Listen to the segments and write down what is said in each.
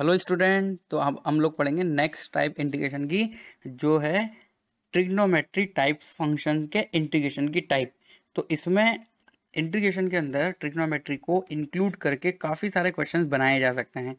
hello student तो अब हम लोग पढ़ेंगे नेक्स्ट टाइप इंटीग्रेशन की जो है ट्रिग्नोमेट्री टाइप्स फंक्शन के इंटीग्रेशन की टाइप तो इसमें इंटीग्रेशन के अंदर ट्रिग्नोमेट्री को इंक्लूड करके काफ़ी सारे क्वेश्चंस बनाए जा सकते हैं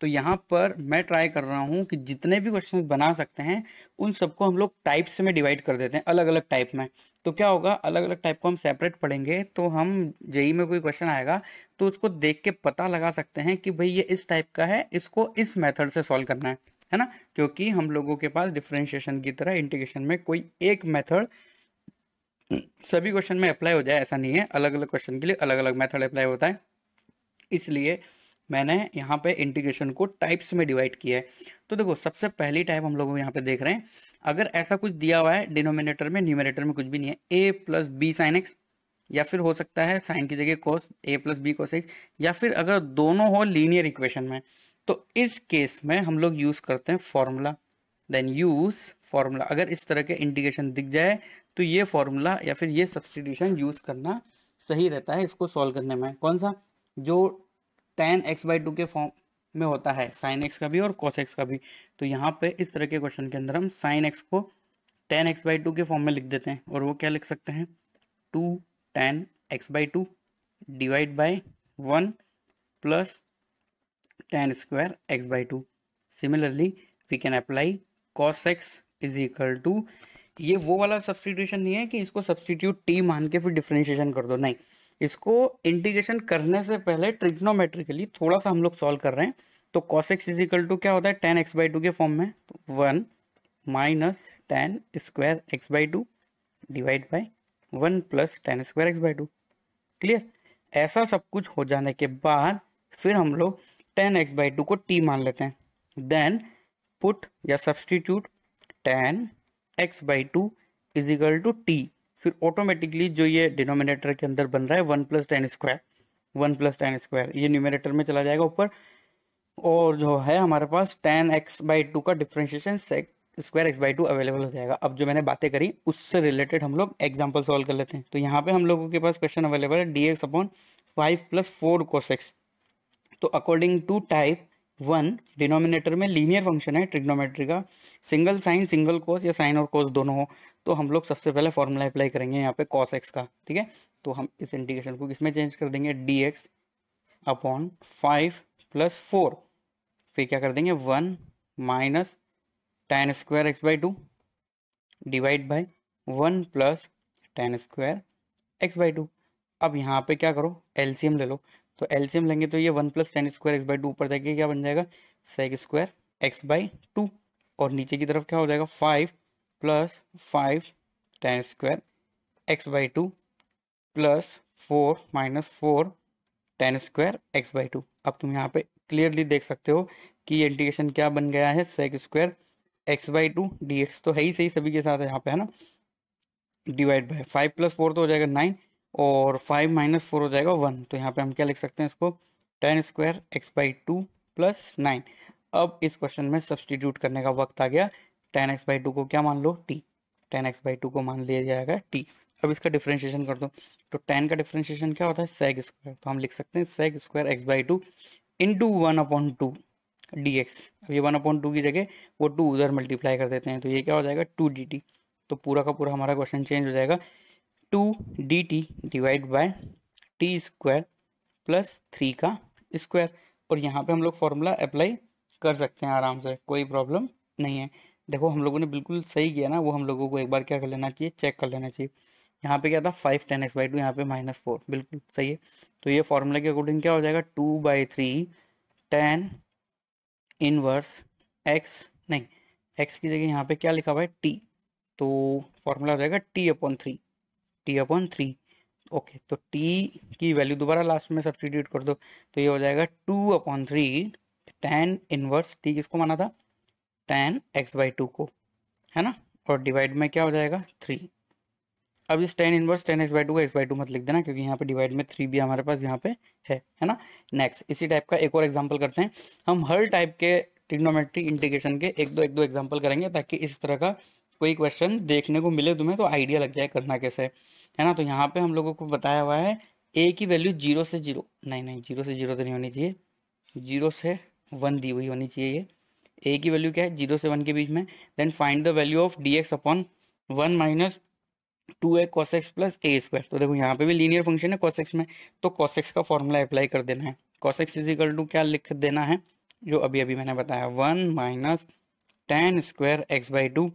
तो यहाँ पर मैं ट्राई कर रहा हूँ कि जितने भी क्वेश्चन बना सकते हैं उन सबको हम लोग टाइप्स में डिवाइड कर देते हैं अलग अलग टाइप में तो क्या होगा अलग अलग टाइप को हम सेपरेट पढ़ेंगे तो हम जेई में कोई क्वेश्चन आएगा तो उसको देख के पता लगा सकते हैं कि भाई ये इस टाइप का है इसको इस मेथड से सॉल्व करना है है ना क्योंकि हम लोगों के पास डिफ्रेंशिएशन की तरह इंटीग्रेशन में कोई एक मेथड सभी क्वेश्चन में अप्लाई हो जाए ऐसा नहीं है अलग अलग क्वेश्चन के लिए अलग अलग मेथड अप्लाई होता है इसलिए मैंने यहाँ पे इंटीग्रेशन को टाइप्स में डिवाइड किया है तो देखो सबसे पहली टाइप हम लोग यहाँ पे देख रहे हैं अगर ऐसा कुछ दिया हुआ है डिनोमिनेटर में न्यूमिनेटर में कुछ भी नहीं है ए प्लस बी साइन एक्स या फिर हो सकता है साइन की जगह cos A plus B cos X या फिर अगर दोनों हो लीनियर इक्वेशन में तो इस केस में हम लोग यूज़ करते हैं फॉर्मूला देन यूज़ फॉर्मूला अगर इस तरह के इंटीग्रेशन दिख जाए तो ये फॉर्मूला या फिर ये सब्सटीट्यूशन यूज़ करना सही रहता है इसको सॉल्व करने में कौन सा जो टेन एक्स बाई टू के फॉर्म में होता है साइन एक्स का भी और कॉस एक्स का भी तो यहाँ पे इस तरह के क्वेश्चन के अंदर हम साइन एक्स को टेन एक्स बाई टू के फॉर्म में लिख देते हैं और वो क्या लिख सकते हैं two tan x by two divide by one plus tan square x by two similarly we can apply cos X is equal to ये वो वाला सब्सटीट्यूशन नहीं है कि इसको सब्सटीट्यूट टी मान के फिर डिफ्रेंशिएशन कर दो नहीं इसको इंटीग्रेशन करने से पहले ट्रिग्नोमेट्रिकली थोड़ा सा हम लोग सॉल्व कर रहे हैं तो cos X is equal to क्या होता है टेन एक्स बाई टू के फॉर्म में one minus tan square x by two divide by one plus tan square x by two clear ऐसा सब कुछ हो जाने के बाद फिर हम लोग टेन एक्स बाई टू को टी मान लेते हैं देन पुट या substitute tan x by two is equal to T फिर ऑटोमेटिकली जो ये डिनोमिनेटर के अंदर बन रहा है one plus tan square one plus tan square ये न्यूमिनेटर में चला जाएगा ऊपर और जो है हमारे पास टेन एक्स बाई टू का differentiation square x by two available हो जाएगा अब जो मैंने बातें करी उससे रिलेटेड हम लोग एग्जाम्पल सॉल्व कर लेते हैं तो यहाँ पे हम लोगों के पास क्वेश्चन अवेलेबल है D x upon five plus four cos X तो according to type one denominator में लीनियर फंक्शन है ट्रिग्नोमेट्री का सिंगल साइन सिंगल कोस या साइन और कोस दोनों हो तो हम लोग सबसे पहले फॉर्मूला अप्लाई करेंगे यहाँ पे कॉस एक्स का ठीक है तो हम इस इंटीग्रेशन को किसमें चेंज कर देंगे D x upon five plus four फिर क्या कर देंगे one minus tan square x by two divide by one plus tan square x by two अब यहाँ पे क्या करो एलसीएम ले लो तो एलसीएम लेंगे तो ये one plus tan square x by two ऊपर जाके क्या बन जाएगा sec square x by two और नीचे की तरफ क्या हो जाएगा five plus five tan square x by two plus four minus four tan square x by two अब तुम यहाँ पे क्लियरली देख सकते हो कि ये इंटीग्रेशन क्या बन गया है sec square x by two D X तो है ही सही सभी के साथ है यहाँ पे है ना divide by five plus four तो हो जाएगा नाइन और फाइव माइनस फोर हो जाएगा वन तो यहाँ पे हम क्या लिख सकते हैं इसको tan square x by two plus nine अब इस क्वेश्चन में सब्सटीट्यूट करने का वक्त आ गया टेन एक्स बाई टू को क्या मान लो T tan x by two को मान लिया जाएगा टी अब इसका डिफ्रेंशिएशन कर दो तो टेन का डिफ्रेंशिएशन क्या होता है सेग स्क्वायर तो हम लिख सकते हैं sec square x by two into one upon two D x अब ये वन अपॉन टू की जगह वो टू उधर मल्टीप्लाई कर देते हैं तो ये क्या हो जाएगा टू डी टी तो पूरा का पूरा हमारा क्वेश्चन चेंज हो जाएगा two D T divide by T square plus three का स्क्वायर और यहाँ पे हम लोग फॉर्मूला अप्लाई कर सकते हैं आराम से कोई प्रॉब्लम नहीं है देखो हम लोगों ने बिल्कुल सही किया ना वो हम लोगों को एक बार क्या कर लेना चाहिए चेक कर लेना चाहिए यहाँ पे क्या था five tan x by two यहाँ पे माइनस फोर बिल्कुल सही है तो ये फॉर्मूला के अकॉर्डिंग क्या हो जाएगा two by three tan inverse X नहीं एक्स की जगह यहाँ पे क्या लिखा हुआ है टी तो फॉर्मूला हो जाएगा T upon three T upon three okay तो टी की वैल्यू दोबारा लास्ट में सब्सटीट्यूट कर दो तो ये हो जाएगा two upon three tan inverse T किसको माना था टेन एक्स बाई टू को है ना और डिवाइड में क्या हो जाएगा थ्री अब इस tan inverse tan x by two को एक्स बाई टू मत लिख देना क्योंकि यहाँ पे डिवाइड में थ्री भी हमारे पास यहाँ पे है है ना नेक्स्ट इसी टाइप का एक और एग्जाम्पल करते हैं हम हर टाइप के ट्रिग्नोमेट्री इंटीग्रेशन के एक दो एक दो एग्जाम्पल करेंगे ताकि इस तरह का कोई क्वेश्चन देखने को मिले तुम्हें तो आइडिया लग जाए करना कैसे है ना तो यहाँ पे हम लोगों को बताया हुआ है ए की वैल्यू जीरो से जीरो नहीं नहीं जीरो से जीरो तो नहीं होनी चाहिए जीरो से वन दी हुई होनी चाहिए ये ए की वैल्यू क्या है जीरो से वन के बीच में then find the value of D x upon one minus two A cos x plus A square तो देखो यहाँ पे भी लीनियर फंक्शन है कॉस एक्स में तो कॉस एक्स का फॉर्मूला अप्लाई कर देना है कॉस एक्स इजिकल टू क्या लिख देना है जो अभी अभी मैंने बताया one minus tan square x by two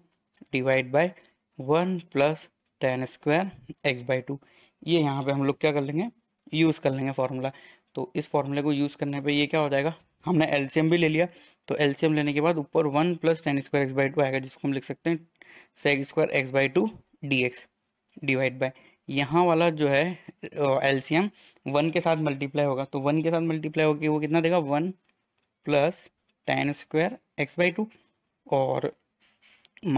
divide by one plus tan square x by two ये यहाँ पे हम लोग क्या कर लेंगे यूज़ कर लेंगे फॉर्मूला तो इस फॉर्मूले को यूज़ करने पे ये क्या हो जाएगा हमने एल्सियम भी ले लिया तो एल्सियम लेने के बाद ऊपर one plus tan square x by two आएगा जिसको हम लिख सकते हैं sec square x by two D x divide by यहाँ वाला जो है एल्सियम वन के साथ मल्टीप्लाई होगा तो वन के साथ मल्टीप्लाई होगी वो कितना देगा one plus tan square x by two और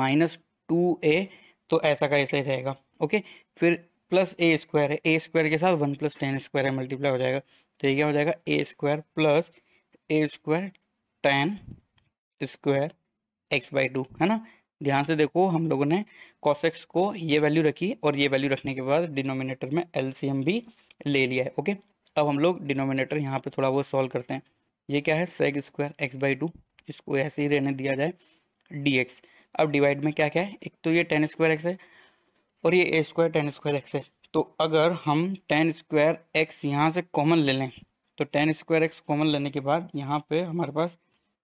माइनस टू ए तो ऐसा का ऐसा ही रहेगा ओके फिर प्लस ए स्क्वायर है ए स्क्वायर के साथ वन प्लस टेन स्क्वायर है मल्टीप्लाई हो जाएगा तो ये क्या हो जाएगा A square plus A square tan square x by two है ना ध्यान से देखो हम लोगों ने कॉस एक्स को ये वैल्यू रखी और ये वैल्यू रखने के बाद डिनोमिनेटर में एम भी ले लिया है ओके अब हम लोग डिनोमिनेटर यहाँ पे थोड़ा वो सॉल्व करते हैं ये क्या है sec square x by two इसको ऐसे ही रहने दिया जाए डी एक्स अब डिवाइड में क्या क्या है एक तो ये टेन स्क्वायर एक्स है और ये A square tan square x है तो अगर हम टेन स्क्वायर एक्स यहाँ से कॉमन ले लें तो टेन स्क्वायर एक्स कॉमन लेने के बाद यहाँ पे हमारे पास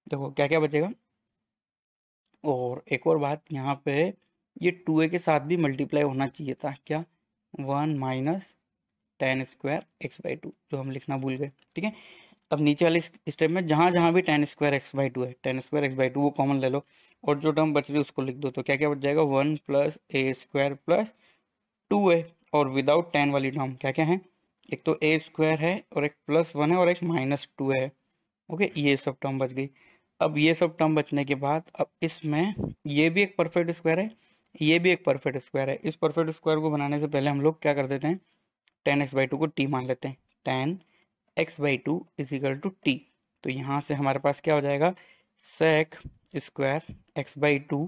देखो क्या क्या बचेगा और एक और बात यहाँ पे ये टू ए के साथ भी मल्टीप्लाई होना चाहिए था क्या one minus tan square x by two जो हम लिखना भूल गए ठीक है अब नीचे वाले स्टेप में जहाँ जहाँ भी tan square x by two है tan square x by two वो कॉमन ले लो और जो टर्म बच रही है उसको लिख दो तो क्या क्या बच जाएगा one plus A square plus two a और विदाउट टेन वाली टर्म क्या क्या है एक तो ए स्क्वायर है और एक प्लस वन है और एक माइनस टू है ओके ये सब टर्म बच गई अब ये सब टर्म बचने के बाद अब इसमें ये भी एक परफेक्ट स्क्वायर है ये भी एक परफेक्ट स्क्वायर है इस परफेक्ट स्क्वायर को बनाने से पहले हम लोग क्या कर देते हैं टेन एक्स बाई टू को टी मान लेते हैं tan x by two is equal to t तो यहाँ से हमारे पास क्या हो जाएगा sec square x by two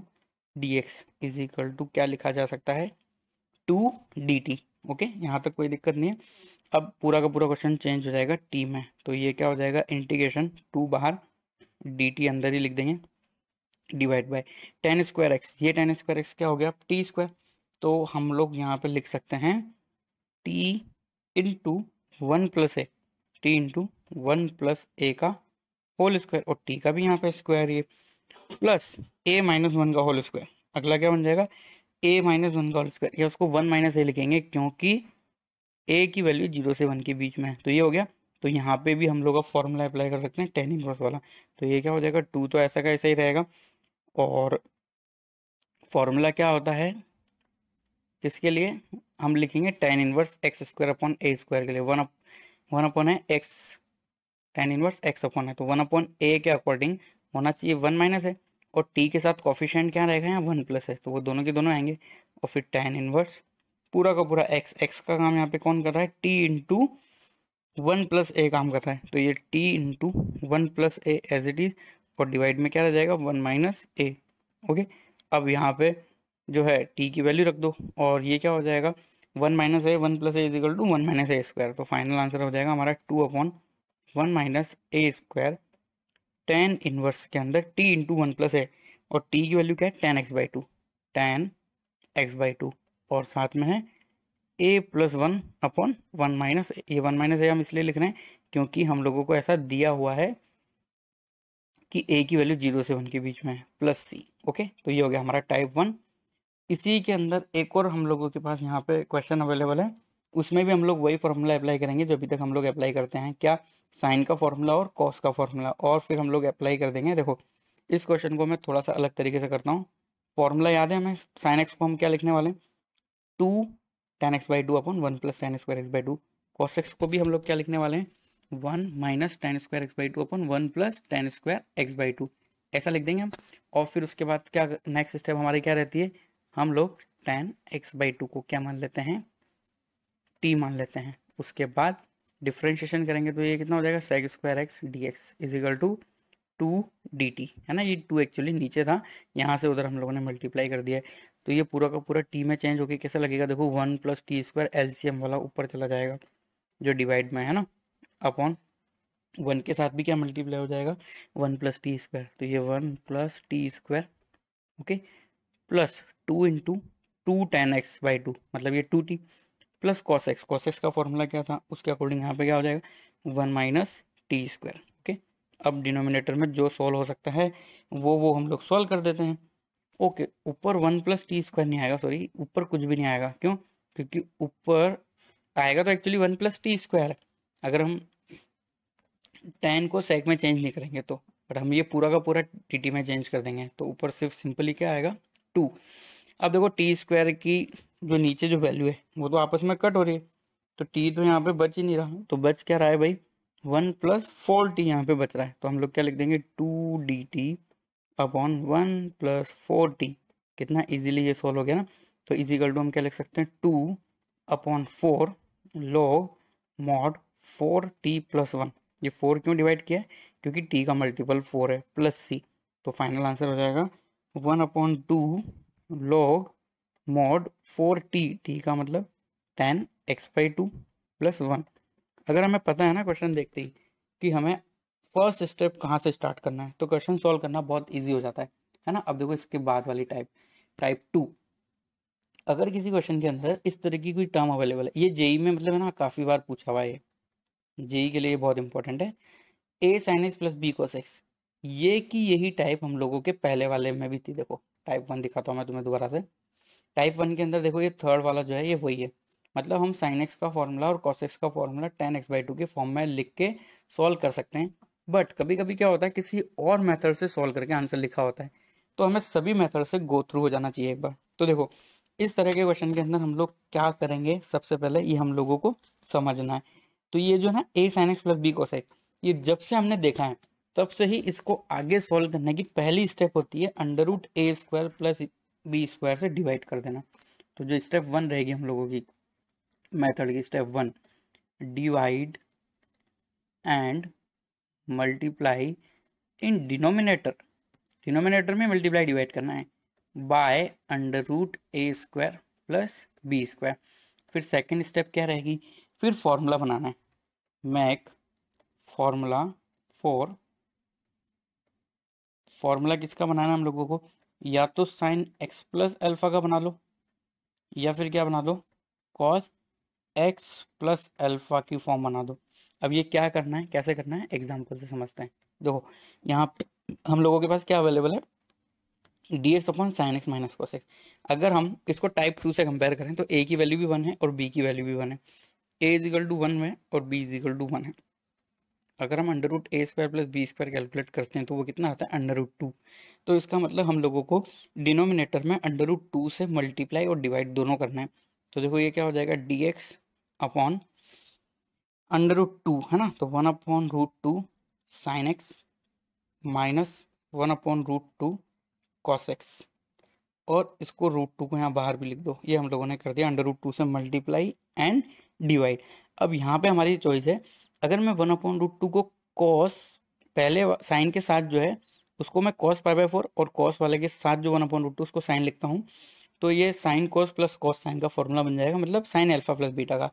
D x equal to क्या लिखा जा सकता है टू डी टी ओके यहाँ तक कोई दिक्कत नहीं है अब पूरा का पूरा क्वेश्चन चेंज हो जाएगा टी में तो ये क्या हो जाएगा इंटीग्रेशन टू बाहर डी अंदर ही लिख देंगे divide by tan square x ये टेन स्क्वायर एक्स क्या हो गया टी स्क्वायर तो हम लोग यहाँ पे लिख सकते हैं t into one plus a t into one plus a का होल स्क्वायर और टी का भी यहाँ पे स्क्वायर ये प्लस ए माइनस वन का होल स्क्वायर अगला क्या बन जाएगा ए माइनस वन का होल स्क्वायर या उसको वन माइनस ए लिखेंगे क्योंकि ए की वैल्यू जीरो से वन के बीच में है तो ये हो गया तो यहाँ पे भी हम लोग अब फॉर्मूला अप्लाई कर सकते हैं टेन इनवर्स वाला तो ये क्या हो जाएगा टू तो ऐसा का ऐसा ही रहेगा और फॉर्मूला क्या होता है किसके लिए हम लिखेंगे tan inverse x square upon a square के लिए वन अप वन अपॉन है x tan inverse x upon है तो वन अपॉन ए के अकॉर्डिंग होना चाहिए वन माइनस है और टी के साथ कॉफिशेंट क्या रहेगा यहाँ वन प्लस है तो वो दोनों के दोनों आएंगे और फिर टेन इनवर्स पूरा का पूरा एक्स एक्स का काम यहाँ पे कौन कर रहा है t into one plus a काम कर रहा है तो ये t into one plus a as it is और डिवाइड में क्या रह जाएगा वन माइनस ए ओके अब यहाँ पे जो है टी की वैल्यू रख दो और ये क्या हो जाएगा one minus a one plus a equal to one minus a square तो फाइनल आंसर हो जाएगा हमारा two upon one minus a square tan inverse के अंदर टी इंटू वन प्लस है और टी की वैल्यू क्या है tan x by two tan x by two और साथ में है ए plus one upon one minus a one minus a हम इसलिए लिख रहे हैं क्योंकि हम लोगों को ऐसा दिया हुआ है कि ए की वैल्यू जीरो से वन के बीच में है प्लस सी ओके तो ये हो गया हमारा टाइप वन इसी के अंदर एक और हम लोगों के पास यहाँ पे क्वेश्चन अवेलेबल है उसमें भी हम लोग वही फॉर्मूला अप्लाई करेंगे जो अभी तक हम लोग अप्लाई करते हैं क्या साइन का फॉर्मूला और कॉस का फॉर्मूला और फिर हम लोग अप्लाई कर देंगे देखो इस क्वेश्चन को मैं थोड़ा सा अलग तरीके से करता हूँ फॉर्मूला याद है हमें साइन एक्स को हम क्या लिखने वाले two tan x by two upon one plus tan square x by two cos x को भी हम लोग क्या लिखने वाले हैं one minus tan square x by two upon one plus tan square x by two ऐसा लिख देंगे हम और फिर उसके बाद क्या नेक्स्ट स्टेप हमारी क्या रहती है हम लोग टेन एक्स बाई टू को क्या मान लेते हैं टी मान लेते हैं उसके बाद डिफ्रेंशिएशन करेंगे तो ये कितना हो जाएगा sec square x d x is equal to two D t है ना ये टू एक्चुअली नीचे था यहाँ से उधर हम लोगों ने मल्टीप्लाई कर दिया तो ये पूरा का पूरा टी में चेंज होके कैसा लगेगा देखो one plus t square LCM वाला ऊपर चला जाएगा जो डिवाइड में है ना अपॉन वन के साथ भी क्या मल्टीप्लाई हो जाएगा वन प्लस टी स्क्वायर तो ये one plus t square okay plus two into two tan x by two मतलब ये two t plus cos x cos x का फॉर्मूला क्या था उसके अकॉर्डिंग यहाँ पे क्या हो जाएगा one minus t square okay अब डिनोमिनेटर में जो सॉल्व हो सकता है वो वो हम लोग सॉल्व कर देते हैं ओके ऊपर वन प्लस टी स्क्वायर नहीं आएगा सॉरी ऊपर कुछ भी नहीं आएगा क्यों क्योंकि ऊपर आएगा तो actually one plus t square अगर हम टेन को सेक में चेंज नहीं करेंगे तो बट हम ये पूरा का पूरा टी टी में चेंज कर देंगे तो ऊपर सिर्फ सिंपली क्या आएगा टू अब देखो टी स्क्वायर की जो नीचे जो वैल्यू है वो तो आपस में कट हो रही है तो टी तो यहाँ पे बच ही नहीं रहा तो बच क्या रहा है भाई वन प्लस फोर टी यहाँ पे बच रहा है तो हम लोग क्या लिख देंगे two D t upon one plus four t कितना इजीली ये सॉल्व हो गया ना तो इजिकल टू हम क्या लिख सकते हैं two upon four log mod four t plus one ये फोर क्यों डिवाइड किया है क्योंकि टी का मल्टीपल फोर है प्लस सी तो फाइनल आंसर हो जाएगा one upon two log mod four t t का मतलब tan x by two plus one अगर हमें पता है ना क्वेश्चन देखते ही कि हमें फर्स्ट स्टेप कहाँ से स्टार्ट करना है तो क्वेश्चन सॉल्व करना बहुत ईजी हो जाता है है ना अब देखो इसके बाद वाली टाइप टाइप टू अगर किसी क्वेश्चन के अंदर इस तरह की कोई टर्म अवेलेबल है ये जेई e में मतलब है ना काफ़ी बार पूछा हुआ है जेई e के लिए ये बहुत इंपॉर्टेंट है a sine x plus B cos x ये की यही टाइप हम लोगों के पहले वाले में भी थी देखो टाइप वन दिखाता हूँ मैं तुम्हें दोबारा से टाइप वन के अंदर देखो ये थर्ड वाला जो है ये वही है मतलब हम साइन एक्स का फॉर्मूला और कॉस एक्स का formula tan x by two के फॉर्म में लिख के सॉल्व कर सकते हैं बट कभी कभी क्या होता है किसी और मेथड से सॉल्व करके आंसर लिखा होता है तो हमें सभी मेथड से गो थ्रू हो जाना चाहिए एक बार तो देखो इस तरह के क्वेश्चन के अंदर हम लोग क्या करेंगे सबसे पहले ये हम लोगों को समझना है तो ये जो है ना a sine x plus B cos x ये जब से हमने देखा है तब से ही इसको आगे सॉल्व करने की पहली स्टेप होती है under root a square plus b square से डिवाइड कर देना तो जो स्टेप वन रहेगी हम लोगों की मेथड की step one divide and multiply in denominator denominator में मल्टीप्लाई डिवाइड करना है by under root a square plus b square फिर सेकेंड स्टेप क्या रहेगी फिर फॉर्मूला बनाना है मैक फॉर्मूला फॉर फॉर्मूला किसका बनाना है हम लोगों को या तो साइन एक्स प्लस एल्फा का बना लो या फिर क्या बना दो कॉस एक्स प्लस एल्फा की फॉर्म बना दो अब ये क्या करना है कैसे करना है एग्जाम्पल से समझते हैं देखो यहाँ हम लोगों के पास क्या अवेलेबल है D x upon sine x minus cos x अगर हम इसको टाइप टू से कंपेयर करें तो ए की वैल्यू भी वन है और बी की वैल्यू भी वन है ए इजिकल टू वन है और बी इजिकल टू वन है अगर हम under root a square plus b square calculate करते हैं तो वो कितना आता है अंडर रूट टू तो इसका मतलब हम लोगों को डिनोमिनेटर में अंडर रूट टू से मल्टीप्लाई और डिवाइड दोनों करना है तो देखो ये क्या हो जाएगा d x upon under root two है ना तो one upon root two sine x minus one upon root two cos x और इसको रूट टू को यहाँ बाहर भी लिख दो ये हम लोगों ने कर दिया अंडर रूट टू से मल्टीप्लाई एंड डिवाइड अब यहाँ पे हमारी चॉइस है अगर मैं वन अपॉन रूट टू को कॉस पहले साइन के साथ जो है उसको मैं कॉस फाइव बाई फोर और कॉस वाले के साथ जो वन अपॉन रूट टू उसको साइन लिखता हूँ तो ये sine cos plus cos sine का फॉर्मूला बन जाएगा मतलब साइन एल्फा प्लस बीटा का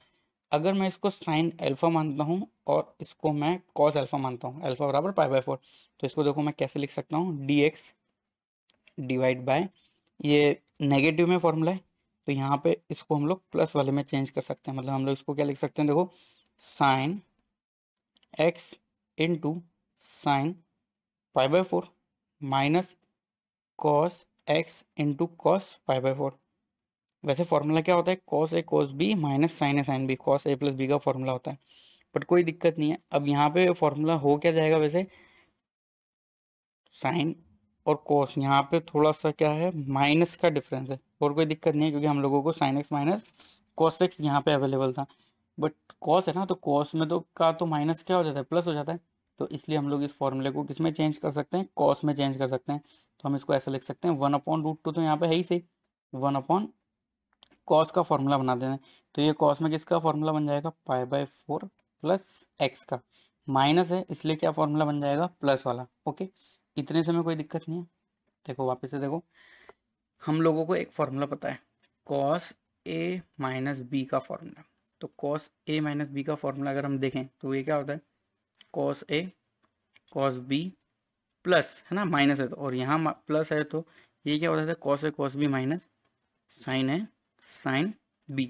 अगर मैं इसको साइन एल्फा मानता हूँ और इसको मैं कॉस एल्फा मानता हूँ एल्फा बराबर पाई बाई फोर तो इसको देखो मैं कैसे लिख सकता हूँ डी एक्स डिवाइड बाय ये नेगेटिव में फॉर्मूला है तो यहाँ पे इसको हम लोग प्लस वाले में चेंज कर सकते हैं मतलब हम लोग इसको क्या लिख सकते हैं देखो sine x into sine five by four minus cos x into cos five by four वैसे फॉर्मूला क्या होता है cos a cos b minus sine a sine b cos a plus b का फॉर्मूला होता है बट कोई दिक्कत नहीं है अब यहाँ पे फॉर्मूला हो क्या जाएगा वैसे साइन और कॉस यहाँ पे थोड़ा सा क्या है माइनस का डिफरेंस है और कोई दिक्कत नहीं है क्योंकि हम लोगों को sine x minus cos x यहाँ पे अवेलेबल था बट कॉस है ना तो कॉस में तो का तो माइनस क्या हो जाता है प्लस हो जाता है तो इसलिए हम लोग इस फॉर्मूले को किस में चेंज कर सकते हैं कॉस में चेंज कर सकते हैं तो हम इसको ऐसा लिख सकते हैं वन अपॉन रूट टू तो यहाँ पे है ही सही वन अपॉन कॉस का फॉर्मूला बना देना है तो ये कॉस में किसका फॉर्मूला बन जाएगा pi by four plus x का माइनस है इसलिए क्या फॉर्मूला बन जाएगा प्लस वाला ओके इतने से कोई दिक्कत नहीं है देखो वापस से देखो हम लोगों को एक फॉर्मूला पता है कॉस ए माइनस बी का फॉर्मूला तो कॉस ए माइनस बी का फॉर्मूला अगर हम देखें तो ये क्या होता है cos a cos b plus है ना माइनस है तो और यहाँ प्लस है तो ये क्या होता है cos a cos b minus sine है साइन बी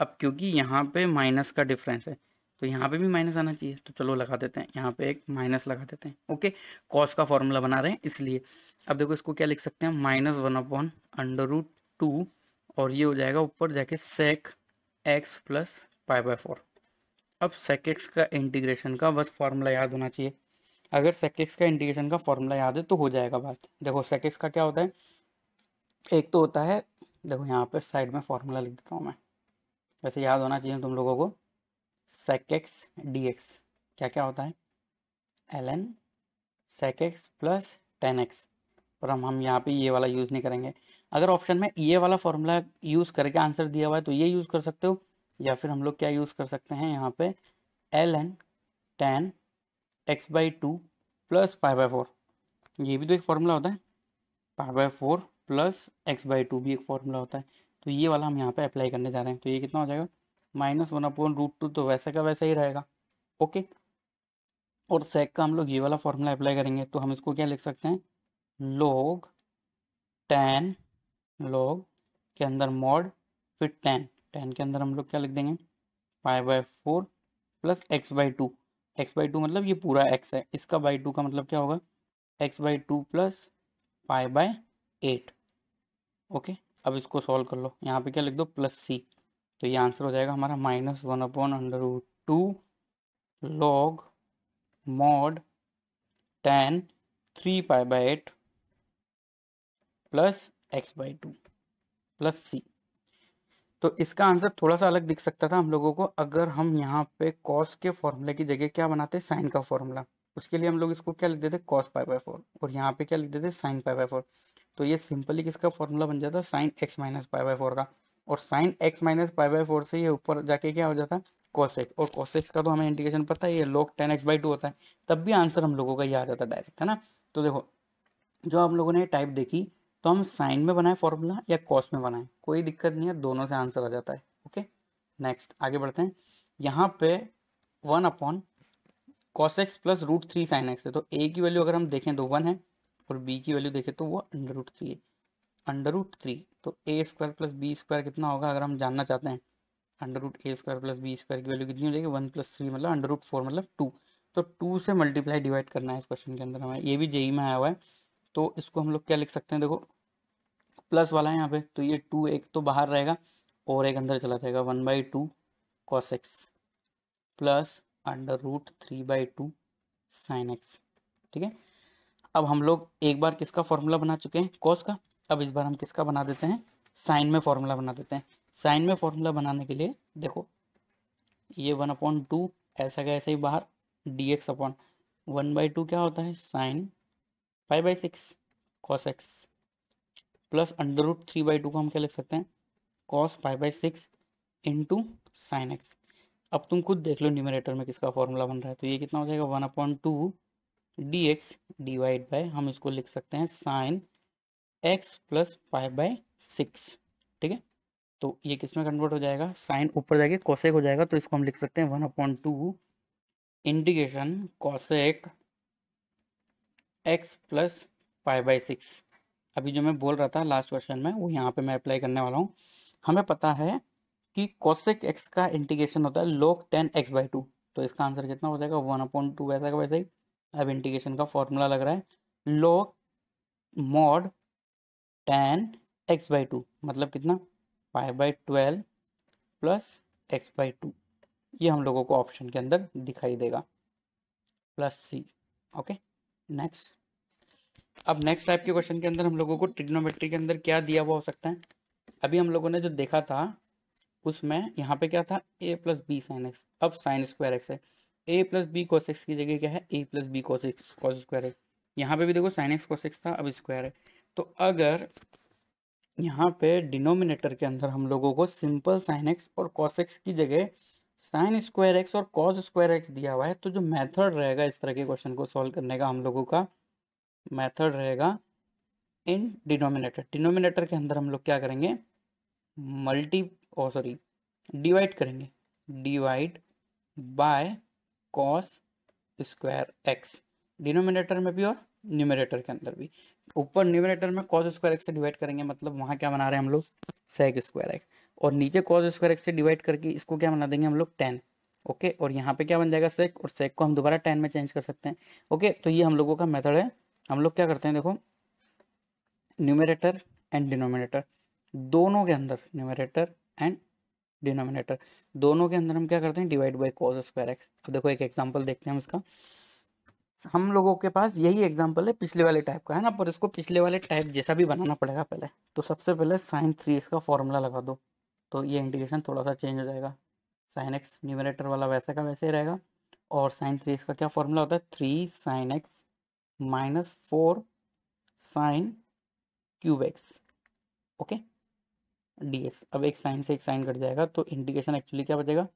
अब क्योंकि यहाँ पे माइनस का डिफरेंस है तो यहाँ पे भी माइनस आना चाहिए तो चलो लगा देते हैं यहाँ पे एक माइनस लगा देते हैं ओके कॉस का फॉर्मूला बना रहे हैं इसलिए अब देखो इसको क्या लिख सकते हैं minus one upon under root two और ये हो जाएगा ऊपर जाके sec x plus five by four अब एक्स का इंटीग्रेशन का बस फॉर्मूला याद होना चाहिए अगर एक्स का इंटीग्रेशन का फॉर्मूला याद है तो हो जाएगा बात देखो एक्स का क्या होता है एक तो होता है देखो यहाँ पर साइड में फॉर्मूला लिख देता हूँ मैं वैसे याद होना चाहिए तुम लोगों को सेक एक्स डी एक्स क्या क्या होता है l n x plus tan x पर हम हम यहाँ पे ये वाला यूज़ नहीं करेंगे अगर ऑप्शन में ये वाला फॉर्मूला यूज़ करके आंसर दिया हुआ है तो ये यूज़ कर सकते हो या फिर हम लोग क्या यूज़ कर सकते हैं यहाँ पे l n tan x by two plus five by four ये भी तो एक फार्मूला होता है five by four plus x by two भी एक फार्मूला होता है तो ये वाला हम यहाँ पे अप्लाई करने जा रहे हैं तो ये कितना हो जाएगा minus one upon root two तो वैसे का वैसा ही रहेगा ओके और सेक का हम लोग ये वाला फॉर्मूला अप्लाई करेंगे तो हम इसको क्या लिख सकते हैं लोग टेन लॉग के अंदर मॉड फिर टेन टेन के अंदर हम लोग क्या लिख देंगे five by four plus x by two x by two मतलब ये पूरा एक्स है इसका बाई टू का मतलब क्या होगा x by two plus five by eight okay अब इसको सॉल्व कर लो यहाँ पे क्या लिख दो प्लस सी तो ये आंसर हो जाएगा हमारा minus one upon under root two log mod tan three five by eight plus x by two plus c तो इसका आंसर थोड़ा सा अलग दिख सकता था हम लोगों को अगर हम यहाँ पे कॉस के फॉर्मूले की जगह क्या बनाते साइन का फॉर्मूला उसके लिए हम लोग इसको क्या लिख देते कॉस पाई बाई फोर और यहाँ पे क्या लिख देते साइन पाई बाई फोर तो ये सिंपली किसका फॉर्मूला बन जाता sine x minus pi by four का और sine x minus pi by four से ये ऊपर जाके क्या हो जाता है एक्स और कॉस एक्स का तो हमें इंडिकेशन पता है ये log tan x by two होता है तब भी आंसर हम लोगों का ये आ जाता डायरेक्ट है ना तो देखो जो हम लोगों ने टाइप देखी तो हम साइन में बनाए फॉर्मूला या कॉस में बनाए कोई दिक्कत नहीं है दोनों से आंसर आ जाता है ओके नेक्स्ट आगे बढ़ते हैं यहाँ पे one upon cos x plus root three sine x है तो ए की वैल्यू अगर हम देखें तो वन है और बी की वैल्यू देखें तो वो अंडर रूट थ्री है अंडर रूट थ्री तो a square plus b square कितना होगा अगर हम जानना चाहते हैं under root a square plus b square की वैल्यू कितनी हो जाएगी वन प्लस थ्री मतलब अंडर रूट फोर मतलब टू तो टू से मल्टीप्लाई डिवाइड करना है इस क्वेश्चन के अंदर हमें ये भी जेई e में आया हुआ है तो इसको हम लोग क्या लिख सकते हैं देखो प्लस वाला है यहाँ पे तो ये टू एक तो बाहर रहेगा और एक अंदर चला जाएगा one by two cos x plus under root three by two sine x ठीक है अब हम लोग एक बार किसका फॉर्मूला बना चुके हैं कॉस का अब इस बार हम किसका बना देते हैं साइन में फॉर्मूला बना देते हैं साइन में फॉर्मूला बनाने के लिए देखो ये वन अपॉन टू ऐसा का ऐसा ही बाहर d x upon one by two क्या होता है sine five by six cos x plus under root three by two को हम क्या लिख सकते हैं cos five by six into sine x अब तुम खुद देख लो न्यूमिनेटर में किसका फॉर्मूला बन रहा है तो ये कितना हो जाएगा one upon two D x divide by हम इसको लिख सकते हैं sine x plus five by six ठीक है तो ये किस में कन्वर्ट हो जाएगा साइन ऊपर जाके कॉसेक हो जाएगा तो इसको हम लिख सकते हैं one upon two indication cosec x plus five by six अभी जो मैं बोल रहा था लास्ट क्वेश्चन में वो यहाँ पे मैं अप्लाई करने वाला हूँ हमें पता है कि कॉसिक एक्स का इंटीग्रेशन होता है लोक टेन एक्स बाई टू तो इसका आंसर कितना हो जाएगा वन अपॉइंट टू वैसा का वैसा ही अब इंटीग्रेशन का फॉर्मूला लग रहा है log mod tan x by two मतलब कितना five by twelve plus x by two ये हम लोगों को ऑप्शन के अंदर दिखाई देगा प्लस सी ओके नेक्स्ट अब नेक्स्ट टाइप के क्वेश्चन के अंदर हम लोगों को ट्रिग्नोमेट्री के अंदर क्या दिया हुआ हो सकता है अभी हम लोगों ने जो देखा था उसमें यहाँ पे क्या था a plus B sine x अब साइन स्क्वायर एक्स है ए प्लस बी कोस एक्स की जगह क्या है ए plus B cos x cos square x यहाँ पे भी देखो साइन एक्स कोस एक्स था अब स्क्वायर है तो अगर यहाँ पे डिनोमिनेटर के अंदर हम लोगों को सिंपल साइन एक्स और कॉस एक्स की जगह साइन स्क्वायर एक्स और कॉस स्क्वायर एक्स दिया हुआ है तो जो मेथड रहेगा इस तरह के क्वेश्चन को सॉल्व करने का हम लोगों का मेथड रहेगा इन डिनोमिनेटर डिनोमिनेटर के अंदर हम लोग क्या करेंगे मल्टी ओ सॉरी डिवाइड करेंगे divide by cos square x denominator में भी और न्यूमिनेटर के अंदर भी ऊपर न्यूमिनेटर में कॉस स्क्वायर एक्स से डिवाइड करेंगे मतलब वहाँ क्या बना रहे हैं हम लोग सेक स्क्वायर एक्स और नीचे कॉस स्क्वायर एक्स से डिवाइड करके इसको क्या बना देंगे हम लोग टेन ओके और यहाँ पे क्या बन जाएगा सेक और सेक को हम दोबारा टेन में चेंज कर सकते हैं ओके तो ये हम लोगों का मेथड है हम लोग क्या करते हैं देखो न्यूमरेटर एंड डिनोमिनेटर दोनों के अंदर न्यूमरेटर एंड डिनोमिनेटर दोनों के अंदर हम क्या करते हैं divide by cos square x अब देखो एक एग्जाम्पल देखते हैं हम इसका हम लोगों के पास यही एग्जाम्पल है पिछले वाले टाइप का है ना पर इसको पिछले वाले टाइप जैसा भी बनाना पड़ेगा पहले तो सबसे पहले साइन थ्री एक्स का फॉर्मूला लगा दो तो ये इंटीग्रेशन थोड़ा सा चेंज हो जाएगा साइन एक्स न्यूमरेटर वाला वैसे का वैसे ही रहेगा और साइन थ्री एक्स का क्या फॉर्मूला होता है three sine x minus four sine cube x okay d x अब एक साइन से एक साइन कट जाएगा तो इंडिकेशन एक्चुअली क्या बचेगा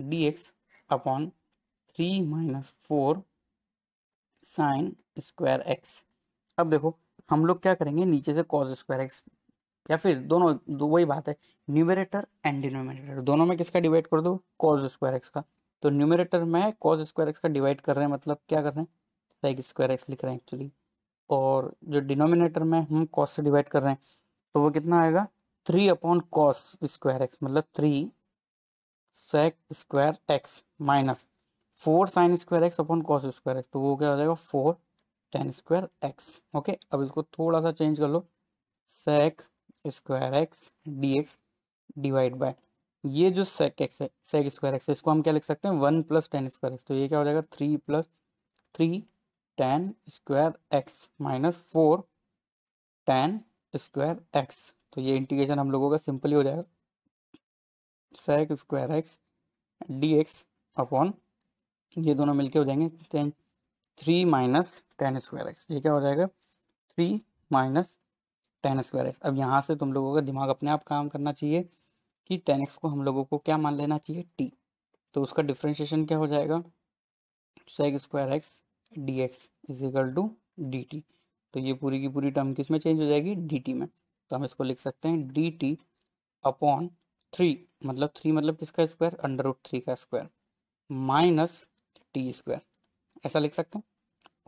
d x upon three minus four sine square x अब देखो हम लोग क्या करेंगे नीचे से कॉज स्क्वायर एक्स या फिर दोनों दो वही बात है न्यूमरेटर एंड डिनोमिनेटर दोनों में किसका डिवाइड कर दो कॉज स्क्वायर एक्स का तो न्यूमरेटर में कॉज स्क्वायर एक्स का डिवाइड कर रहे हैं मतलब क्या कर रहे हैं लाइक स्क्वायर एक्स लिख रहे हैं एक्चुअली और जो डिनोमिनेटर में हम कॉस से डिवाइड कर रहे हैं तो वो कितना आएगा three upon cos square x मतलब three sec square x minus four sine square x upon cos square x तो वो क्या हो जाएगा four tan square x okay अब इसको थोड़ा सा चेंज कर लो sec square x d x divide by ये जो सेक एक्स है सेक स्क्वायर एक्स इसको हम क्या लिख सकते हैं one plus tan square x तो ये क्या हो जाएगा three plus three tan square x minus four tan square x तो ये इंटीग्रेशन हम लोगों का सिंपली हो जाएगा sec square x d x upon ये दोनों मिलके हो जाएंगे tan three minus tan square x ये क्या हो जाएगा three minus tan square x अब यहाँ से तुम लोगों का दिमाग अपने आप काम करना चाहिए कि टेन एक्स को हम लोगों को क्या मान लेना चाहिए टी तो उसका डिफ्रेंशिएशन क्या हो जाएगा sec square x d x is equal to D t तो ये पूरी की पूरी टर्म किस में चेंज हो जाएगी डी टी में तो हम इसको लिख सकते हैं डी टी अपॉन थ्री मतलब थ्री मतलब किसका स्क्वायर अंडर रूट थ्री का स्क्वायर माइनस टी स्क्वायर ऐसा लिख सकते हैं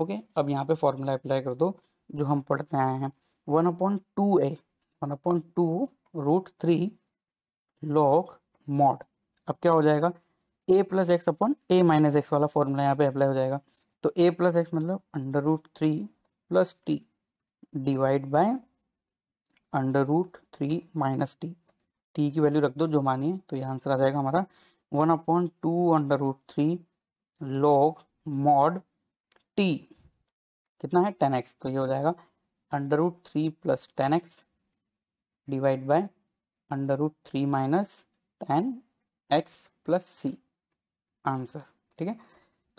ओके अब यहाँ पे फॉर्मूला अप्लाई कर दो जो हम पढ़ते आए हैं one upon two a one upon two root three log mod अब क्या हो जाएगा a plus x upon a minus x वाला फॉर्मूला यहाँ पे अप्लाई हो जाएगा तो ए प्लस एक्स मतलब under root three plus t divide by under root three minus t t की वैल्यू रख दो जो मानिए तो ये आंसर आ जाएगा हमारा one upon two under root three log mod t कितना है टेन एक्स तो ये हो जाएगा under root three plus tan x divide by under root three minus tan x plus c answer ठीक है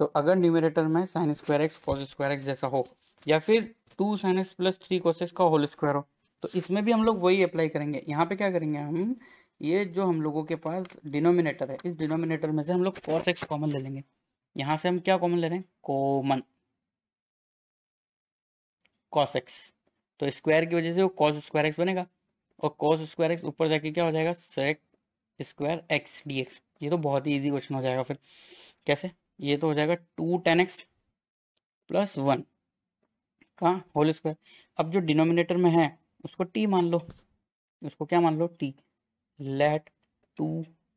तो अगर न्यूमिनेटर में sine square x cos square x जैसा हो या फिर two sine x plus three cos x का होल स्क्वायर हो तो इसमें भी हम लोग वही अप्लाई करेंगे यहाँ पे क्या करेंगे हम ये जो हम लोगों के पास डिनोमिनेटर है इस डिनोमिनेटर में से हम लोग कॉस एक्स कॉमन ले लेंगे यहाँ से हम क्या कॉमन ले रहे हैं कॉमन कॉस एक्स तो स्क्वायर की वजह से वो कॉस स्क्वायर एक्स बनेगा और कॉस स्क्वायर एक्स ऊपर जाके क्या हो जाएगा sec square x d x ये तो बहुत ही ईजी क्वेश्चन हो जाएगा फिर कैसे ये तो हो जाएगा two tan x plus one का होल स्क्वायर अब जो डिनोमिनेटर में है उसको टी मान लो उसको क्या मान लो t let two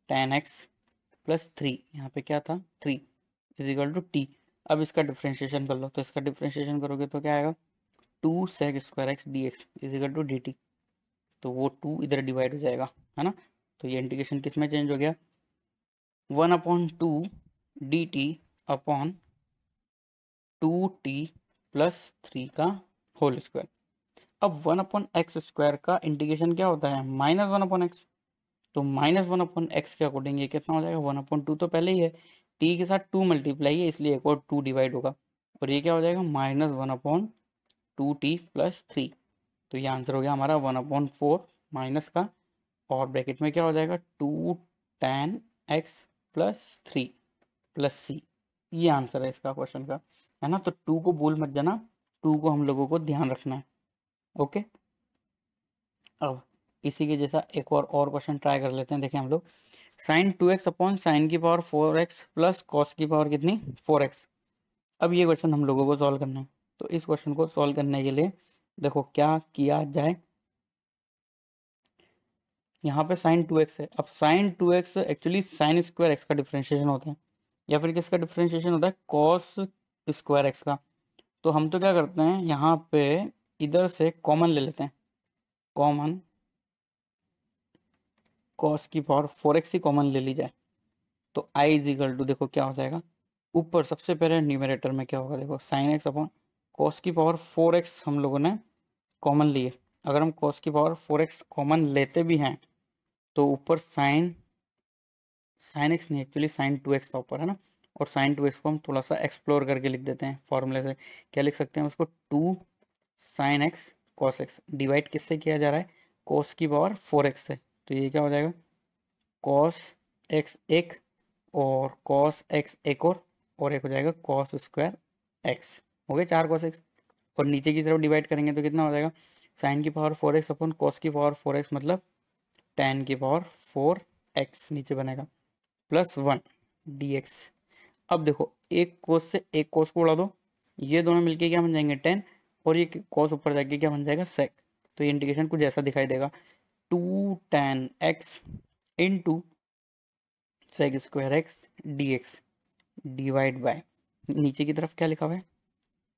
tan x plus three यहाँ पे क्या था three is equal to t अब इसका डिफ्रेंशिएशन कर लो तो इसका डिफ्रेंशिएशन करोगे तो क्या आएगा two sec square x d x is equal to D t तो वो टू इधर डिवाइड हो जाएगा है ना तो ये इंटीग्रेशन किस में चेंज हो गया one upon two D t upon two t plus three का होल स्क्वायर अब वन अपॉन एक्स स्क्वायर का इंटीग्रेशन क्या होता है माइनस वन अपॉन एक्स तो माइनस वन अपॉन एक्स के अकॉर्डिंग ये कितना हो जाएगा वन अपॉन टू तो पहले ही है टी के साथ टू मल्टीप्लाई है इसलिए एक और टू डिवाइड होगा और ये क्या हो जाएगा minus one upon two t plus three तो ये आंसर हो गया हमारा वन अपॉन फोर माइनस का और ब्रैकेट में क्या हो जाएगा two tan x plus three plus c ये आंसर है इसका क्वेश्चन का है ना तो टू को भूल मत जाना टू को हम लोगों को ध्यान रखना है ओके अब इसी के जैसा एक और और क्वेश्चन ट्राई कर लेते हैं देखें हम लोग sine two x upon sine की power four x plus cos की पावर कितनी फोर एक्स अब ये क्वेश्चन हम लोगों को सॉल्व करना है तो इस क्वेश्चन को सॉल्व करने के लिए देखो क्या किया जाए यहाँ पे साइन टू एक्स है अब sine two x actually sine square x का डिफ्रेंशिएशन होता है या फिर किसका डिफ्रेंशिएशन होता है कॉस स्क्वायर एक्स का तो हम तो क्या करते हैं यहाँ पे इधर से कॉमन ले लेते हैं कॉमन कॉस की पावर फोर एक्स ही कॉमन ले ली जाए तो आई इज इक्वल टू देखो क्या हो जाएगा ऊपर सबसे पहले न्यूमरेटर में क्या होगा देखो साइन एक्स अपॉन कॉस की पावर फोर एक्स हम लोगों ने कॉमन लिए अगर हम कॉस की पावर फोर एक्स कॉमन लेते भी हैं तो ऊपर साइन साइन एक्स नहीं एक्चुअली साइन टू एक्स का ऊपर है ना और साइन टू एक्स को हम थोड़ा सा एक्सप्लोर करके लिख देते हैं फॉर्मूले से क्या लिख सकते हैं उसको two sine x cos x divide किससे किया जा रहा है कॉस की पावर फोर एक्स से तो ये क्या हो जाएगा कॉस एक्स एक और कॉस एक्स एक और और एक हो जाएगा कॉस स्क्वायर एक्स हो गया चार कॉस एक्स और नीचे की तरफ डिवाइड करेंगे तो कितना हो जाएगा साइन की power four x upon cos की पावर फोर एक्स मतलब टेन की पावर फोर एक्स नीचे बनेगा प्लस वन डी एक्स अब देखो एक कोस से एक कोस को उड़ा दो ये दोनों मिलके क्या बन जाएंगे टेन और ये कोस ऊपर जाके क्या बन जाएगा सेक तो ये इंटीग्रेशन कुछ ऐसा दिखाई देगा two tan x into sec square x d x divide by नीचे की तरफ क्या लिखा हुआ है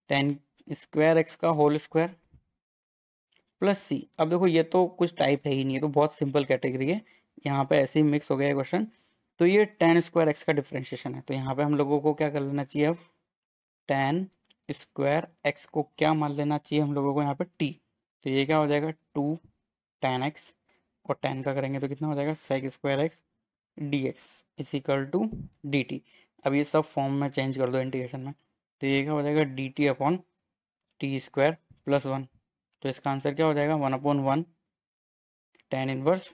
टेन स्क्वायर एक्स का होल स्क्वायर प्लस सी अब देखो ये तो कुछ टाइप है ही नहीं है तो बहुत सिंपल कैटेगरी है यहाँ पे ऐसे ही मिक्स हो गया है क्वेश्चन तो ये टेन स्क्वायर एक्स का डिफ्रेंशिएशन है तो यहाँ पे हम लोगों को क्या कर लेना चाहिए अब टेन स्क्वायर एक्स को क्या मान लेना चाहिए हम लोगों को यहाँ पे टी तो ये क्या हो जाएगा टू टेन एक्स और टेन का करेंगे तो कितना हो जाएगा sec square x d x is equal to D t अब ये सब फॉर्म में चेंज कर दो इंटीग्रेशन में तो ये क्या हो जाएगा d t upon t square plus one तो इसका आंसर क्या हो जाएगा one upon one tan inverse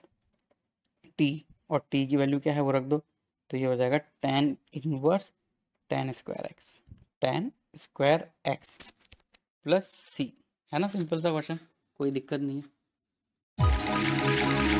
t और टी की वैल्यू क्या है वो रख दो तो ये हो जाएगा tan inverse tan square x tan square x plus c है ना सिंपल सा क्वेश्चन कोई दिक्कत नहीं है